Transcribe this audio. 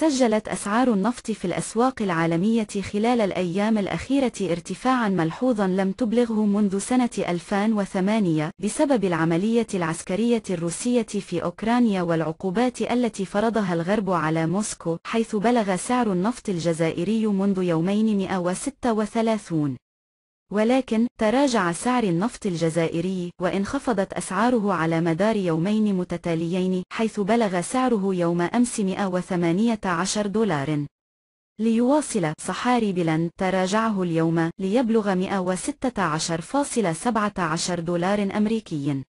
سجلت أسعار النفط في الأسواق العالمية خلال الأيام الأخيرة ارتفاعا ملحوظا لم تبلغه منذ سنة 2008 بسبب العملية العسكرية الروسية في أوكرانيا والعقوبات التي فرضها الغرب على موسكو حيث بلغ سعر النفط الجزائري منذ يومين 136 ولكن تراجع سعر النفط الجزائري وانخفضت أسعاره على مدار يومين متتاليين حيث بلغ سعره يوم أمس 118 دولار ليواصل صحاري بلن تراجعه اليوم ليبلغ 116.17 دولار أمريكي